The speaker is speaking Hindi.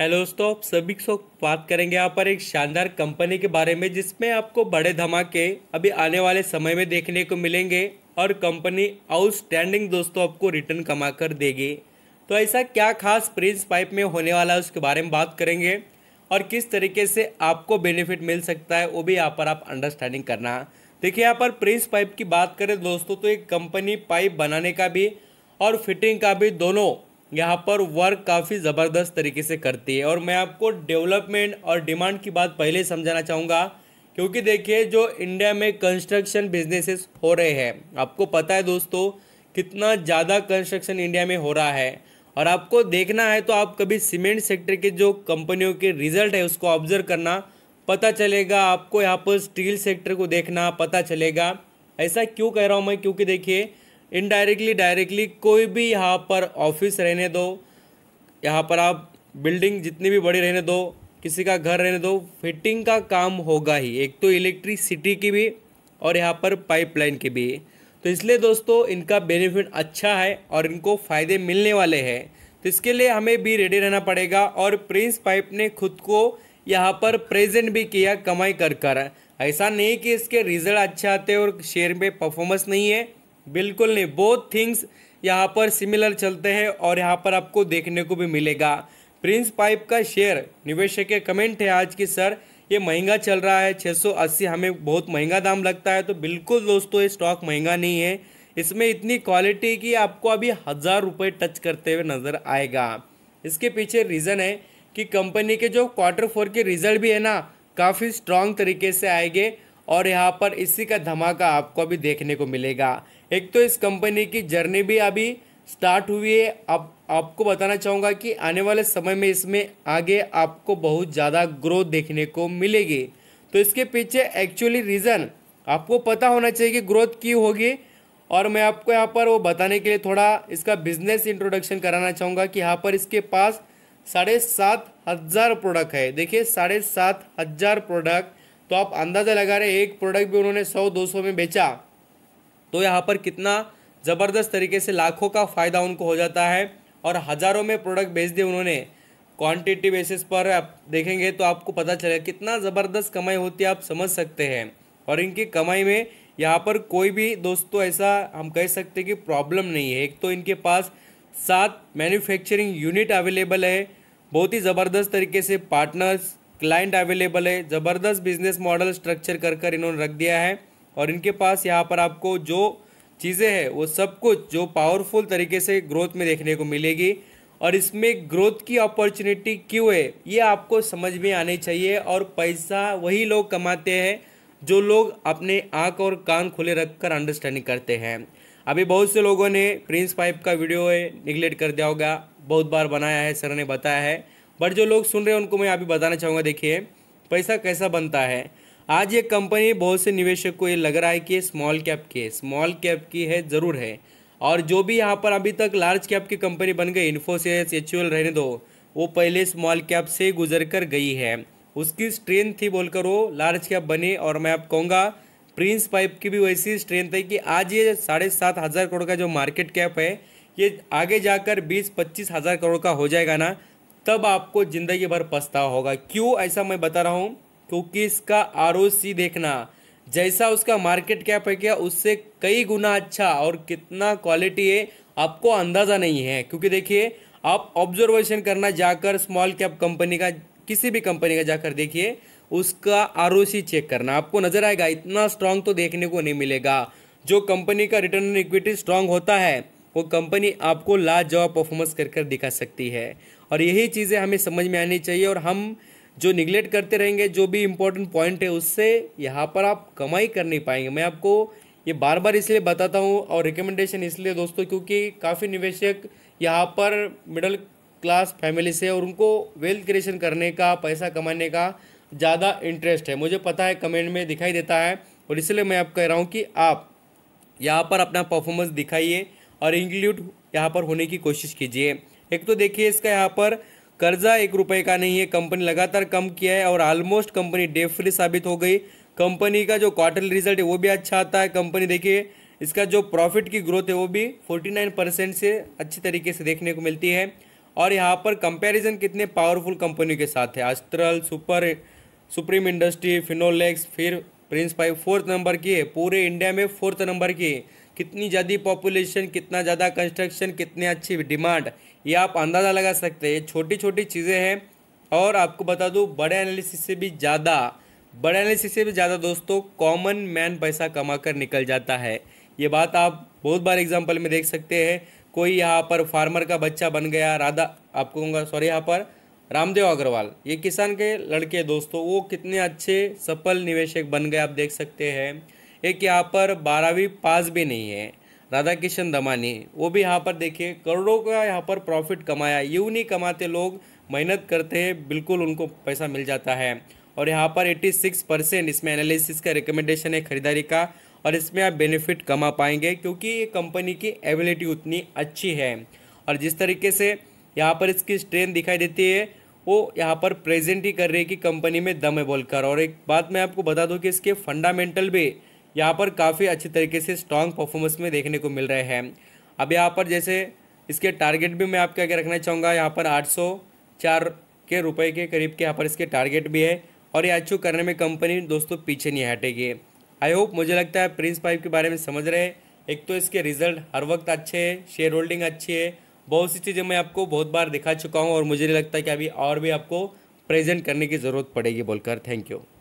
हेलो दोस्तों आप सभी को बात करेंगे यहाँ पर एक शानदार कंपनी के बारे में जिसमें आपको बड़े धमाके अभी आने वाले समय में देखने को मिलेंगे और कंपनी आउटस्टैंडिंग दोस्तों आपको रिटर्न कमा कर देगी तो ऐसा क्या खास प्रिंस पाइप में होने वाला है उसके बारे में बात करेंगे और किस तरीके से आपको बेनिफिट मिल सकता है वो भी यहाँ पर आप अंडरस्टैंडिंग करना देखिए यहाँ पर प्रिंस पाइप की बात करें दोस्तों तो एक कंपनी पाइप बनाने का भी और फिटिंग का भी दोनों यहाँ पर वर्क काफ़ी ज़बरदस्त तरीके से करती है और मैं आपको डेवलपमेंट और डिमांड की बात पहले समझाना चाहूँगा क्योंकि देखिए जो इंडिया में कंस्ट्रक्शन बिजनेसेस हो रहे हैं आपको पता है दोस्तों कितना ज़्यादा कंस्ट्रक्शन इंडिया में हो रहा है और आपको देखना है तो आप कभी सीमेंट सेक्टर के जो कंपनियों के रिजल्ट है उसको ऑब्जर्व करना पता चलेगा आपको यहाँ पर स्टील सेक्टर को देखना पता चलेगा ऐसा क्यों कह रहा हूँ मैं क्योंकि देखिए इनडायरेक्टली डायरेक्टली कोई भी यहाँ पर ऑफिस रहने दो यहाँ पर आप बिल्डिंग जितनी भी बड़ी रहने दो किसी का घर रहने दो फिटिंग का काम होगा ही एक तो इलेक्ट्रिसिटी की भी और यहाँ पर पाइपलाइन की भी तो इसलिए दोस्तों इनका बेनिफिट अच्छा है और इनको फ़ायदे मिलने वाले हैं तो इसके लिए हमें भी रेडी रहना पड़ेगा और प्रिंस पाइप ने खुद को यहाँ पर प्रेजेंट भी किया कमाई कर कर ऐसा नहीं कि इसके रिजल्ट अच्छे आते और शेयर में परफॉर्मेंस नहीं है बिल्कुल नहीं बोथ थिंग्स यहाँ पर सिमिलर चलते हैं और यहाँ पर आपको देखने को भी मिलेगा प्रिंस पाइप का शेयर निवेशक के कमेंट है आज की सर ये महंगा चल रहा है छः सौ अस्सी हमें बहुत महंगा दाम लगता है तो बिल्कुल दोस्तों ये स्टॉक महंगा नहीं है इसमें इतनी क्वालिटी की आपको अभी हज़ार रुपये टच करते हुए नज़र आएगा इसके पीछे रीज़न है कि कंपनी के जो क्वार्टर फोर के रिजल्ट भी है ना काफ़ी स्ट्रांग तरीके से आएंगे और यहाँ पर इसी का धमाका आपको अभी देखने को मिलेगा एक तो इस कंपनी की जर्नी भी अभी स्टार्ट हुई है आप आपको बताना चाहूँगा कि आने वाले समय में इसमें आगे आपको बहुत ज़्यादा ग्रोथ देखने को मिलेगी तो इसके पीछे एक्चुअली रीज़न आपको पता होना चाहिए कि ग्रोथ की होगी और मैं आपको यहाँ पर वो बताने के लिए थोड़ा इसका बिजनेस इंट्रोडक्शन कराना चाहूँगा कि यहाँ पर इसके पास साढ़े सात हज़ार प्रोडक्ट है देखिए साढ़े सात हज़ार प्रोडक्ट तो आप अंदाज़ा लगा रहे एक प्रोडक्ट भी उन्होंने सौ दो सौ में बेचा तो यहाँ पर कितना ज़बरदस्त तरीके से लाखों का फ़ायदा उनको हो जाता है और हज़ारों में प्रोडक्ट बेच दिए उन्होंने क्वांटिटी बेसिस पर आप देखेंगे तो आपको पता चलेगा कितना ज़बरदस्त कमाई होती है आप समझ सकते हैं और इनकी कमाई में यहाँ पर कोई भी दोस्तों ऐसा हम कह सकते कि प्रॉब्लम नहीं है एक तो इनके पास सात मैन्युफैक्चरिंग यूनिट अवेलेबल है बहुत ही ज़बरदस्त तरीके से पार्टनर्स क्लाइंट अवेलेबल है ज़बरदस्त बिजनेस मॉडल स्ट्रक्चर कर कर इन्होंने रख दिया है और इनके पास यहाँ पर आपको जो चीज़ें हैं वो सब कुछ जो पावरफुल तरीके से ग्रोथ में देखने को मिलेगी और इसमें ग्रोथ की अपॉर्चुनिटी क्यों है ये आपको समझ में आनी चाहिए और पैसा वही लोग कमाते हैं जो लोग अपने आँख और कान खुले रख कर अंडरस्टैंडिंग करते हैं अभी बहुत से लोगों ने प्रिंस पाइप का वीडियो है निगलेक्ट कर दिया होगा बहुत बार बनाया है सर ने बताया है बट जो लोग सुन रहे हैं उनको मैं अभी बताना चाहूँगा देखिए पैसा कैसा बनता है आज ये कंपनी बहुत से निवेशक को ये लग रहा है कि स्मॉल कैप की है स्मॉल कैप की है ज़रूर है और जो भी यहाँ पर अभी तक लार्ज कैप की कंपनी बन गई इन्फोसिस एच रहने दो वो पहले स्मॉल कैप से गुजर कर गई है उसकी स्ट्रेंथ थी बोलकर वो लार्ज कैप बने और मैं आप कहूँगा प्रिंस पाइप की भी वैसी स्ट्रेंथ है कि आज ये साढ़े सात हज़ार करोड़ का जो मार्केट कैप है ये आगे जाकर बीस पच्चीस हज़ार करोड़ का हो जाएगा ना तब आपको ज़िंदगी भर पछता होगा क्यों ऐसा मैं बता रहा हूँ क्योंकि इसका आर देखना जैसा उसका मार्केट कैप है क्या उससे कई गुना अच्छा और कितना क्वालिटी है आपको अंदाज़ा नहीं है क्योंकि देखिए आप ऑब्जर्वेशन करना जाकर स्मॉल कैप कंपनी का किसी भी कंपनी का जाकर देखिए उसका आर चेक करना आपको नज़र आएगा इतना स्ट्रांग तो देखने को नहीं मिलेगा जो कंपनी का रिटर्न इक्विटी स्ट्रांग होता है वो कंपनी आपको लाजवाब परफॉर्मेंस कर कर दिखा सकती है और यही चीज़ें हमें समझ में आनी चाहिए और हम जो निगलेक्ट करते रहेंगे जो भी इम्पोर्टेंट पॉइंट है उससे यहाँ पर आप कमाई कर नहीं पाएंगे मैं आपको ये बार बार इसलिए बताता हूँ और रिकमेंडेशन इसलिए दोस्तों क्योंकि काफ़ी निवेशक यहाँ पर मिडल क्लास फैमिली से और उनको वेल्थ क्रिएशन करने का पैसा कमाने का ज़्यादा इंटरेस्ट है मुझे पता है कमेंट में दिखाई देता है और इसलिए मैं आप कह रहा हूँ कि आप यहाँ पर अपना परफॉर्मेंस दिखाइए और इंक्लूड यहाँ पर होने की कोशिश कीजिए एक तो देखिए इसका यहाँ पर कर्जा एक रुपए का नहीं है कंपनी लगातार कम किया है और ऑलमोस्ट कंपनी डेफ फ्री साबित हो गई कंपनी का जो क्वार्टरली रिजल्ट है वो भी अच्छा आता है कंपनी देखिए इसका जो प्रॉफिट की ग्रोथ है वो भी 49 परसेंट से अच्छी तरीके से देखने को मिलती है और यहाँ पर कंपैरिजन कितने पावरफुल कंपनी के साथ है Astral super Supreme industry Finolex फिर प्रिंस पाइप फोर्थ नंबर की है पूरे इंडिया में फोर्थ नंबर की है कितनी ज़्यादा पॉपुलेशन कितना ज़्यादा कंस्ट्रक्शन कितनी अच्छी डिमांड ये आप अंदाज़ा लगा सकते हैं छोटी छोटी चीज़ें हैं और आपको बता दूँ बड़े एनालिसिस से भी ज़्यादा बड़े एनालिसिस से भी ज़्यादा दोस्तों कॉमन मैन पैसा कमा कर निकल जाता है ये बात आप बहुत बार एग्जाम्पल में देख सकते हैं कोई यहाँ पर फार्मर का बच्चा बन गया राधा आपको कहूँगा सॉरी यहाँ पर रामदेव अग्रवाल ये किसान के लड़के दोस्तों वो कितने अच्छे सफल निवेशक बन गए आप देख सकते हैं एक यहाँ पर बारहवीं पास भी नहीं है राधा किशन दमानी वो भी यहाँ पर देखिए करोड़ों का यहाँ पर प्रॉफिट कमाया यूँ नहीं कमाते लोग मेहनत करते हैं बिल्कुल उनको पैसा मिल जाता है और यहाँ पर 86 परसेंट इसमें एनालिसिस का रिकमेंडेशन है खरीदारी का और इसमें आप बेनिफिट कमा पाएंगे क्योंकि ये कंपनी की एबिलिटी उतनी अच्छी है और जिस तरीके से यहाँ पर इसकी स्ट्रेंथ दिखाई देती है वो यहाँ पर प्रेजेंट ही कर रही है कि कंपनी में दम है बोलकर और एक बात मैं आपको बता दूँ कि इसके फंडामेंटल भी यहाँ पर काफ़ी अच्छे तरीके से स्ट्रॉन्ग परफॉर्मेंस में देखने को मिल रहे हैं अब यहाँ पर जैसे इसके टारगेट भी मैं आपके आगे रखना चाहूँगा यहाँ पर आठ के रुपए के करीब के यहाँ पर इसके टारगेट भी है और ये अचीव करने में कंपनी दोस्तों पीछे नहीं हटेगी आई होप मुझे लगता है प्रिंस पाइप के बारे में समझ रहे हैं एक तो इसके रिजल्ट हर वक्त अच्छे हैं शेयर होल्डिंग अच्छी है बहुत सी चीज़ें मैं आपको बहुत बार दिखा चुका हूँ और मुझे नहीं लगता कि अभी और भी आपको प्रेजेंट करने की ज़रूरत पड़ेगी बोलकर थैंक यू